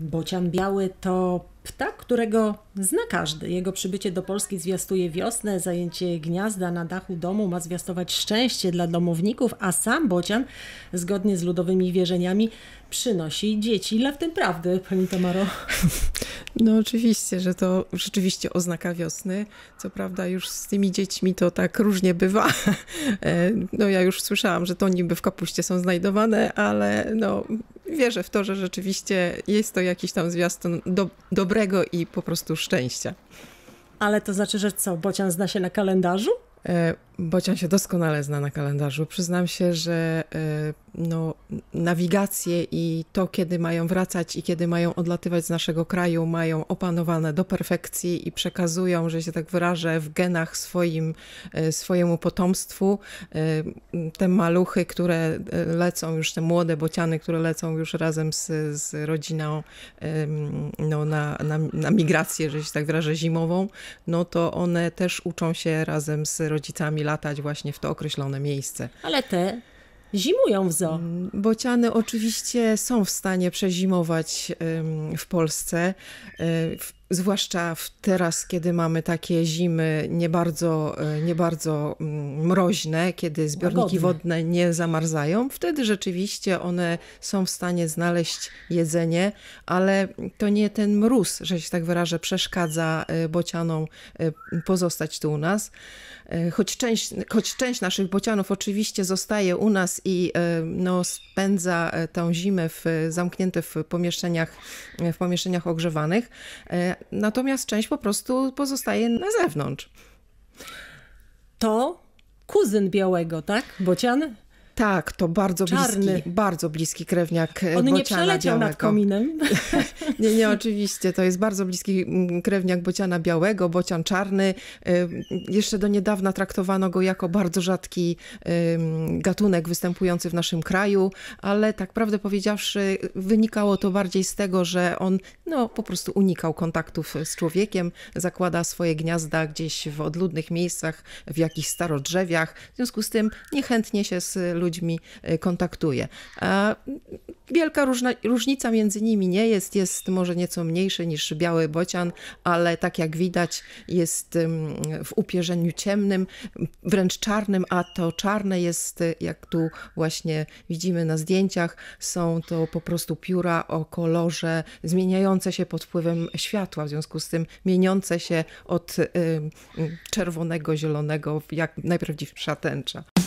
Bocian biały to ptak, którego zna każdy. Jego przybycie do Polski zwiastuje wiosnę, zajęcie gniazda na dachu domu ma zwiastować szczęście dla domowników, a sam bocian, zgodnie z ludowymi wierzeniami, przynosi dzieci. Ile w tym prawdy, pani Tamaro? No oczywiście, że to rzeczywiście oznaka wiosny. Co prawda już z tymi dziećmi to tak różnie bywa. E, no ja już słyszałam, że to niby w kapuście są znajdowane, ale no wierzę w to, że rzeczywiście jest to jakiś tam zwiastun do, dobrego i po prostu szczęścia. Ale to znaczy, że co, Bocian zna się na kalendarzu? E, Bocian się doskonale zna na kalendarzu. Przyznam się, że e, no, nawigację i to, kiedy mają wracać i kiedy mają odlatywać z naszego kraju, mają opanowane do perfekcji i przekazują, że się tak wyrażę, w genach swoim, e, swojemu potomstwu. E, te maluchy, które e, lecą już, te młode bociany, które lecą już razem z, z rodziną no, na, na, na migrację, że się tak wyrażę, zimową, no to one też uczą się razem z rodzicami latać właśnie w to określone miejsce. Ale te Zimują w zoo. Mm, bociany oczywiście są w stanie przezimować w Polsce. E, Zwłaszcza teraz, kiedy mamy takie zimy nie bardzo, e, nie bardzo mm, mroźne, kiedy zbiorniki Łagodne. wodne nie zamarzają, wtedy rzeczywiście one są w stanie znaleźć jedzenie, ale to nie ten mróz, że się tak wyrażę, przeszkadza e, bocianom e, pozostać tu u nas. Choć część, choć część naszych bocianów oczywiście zostaje u nas i no, spędza tą zimę w, zamknięte w pomieszczeniach, w pomieszczeniach ogrzewanych, natomiast część po prostu pozostaje na zewnątrz. To kuzyn białego, tak? Bocian? Tak, to bardzo Czarny. bliski, bardzo bliski krewniak e, On Bociana nie przeleciał Białego. nad kominem. nie, nie, oczywiście. To jest bardzo bliski mm, krewniak Bociana Białego, Bocian Czarny. E, jeszcze do niedawna traktowano go jako bardzo rzadki gatunek występujący w naszym kraju, ale tak prawdę powiedziawszy wynikało to bardziej z tego, że on no, po prostu unikał kontaktów z człowiekiem, zakłada swoje gniazda gdzieś w odludnych miejscach, w jakichś starodrzewiach. W związku z tym niechętnie się z ludźmi ludźmi e, kontaktuje. wielka różna, różnica między nimi nie jest, jest może nieco mniejszy niż biały bocian, ale tak jak widać jest w upierzeniu ciemnym, wręcz czarnym, a to czarne jest, e, jak tu właśnie widzimy na zdjęciach, są to po prostu pióra o kolorze zmieniające się pod wpływem światła, w związku z tym mieniące się od czerwonego, zielonego, jak najprawdziwsza tęcza.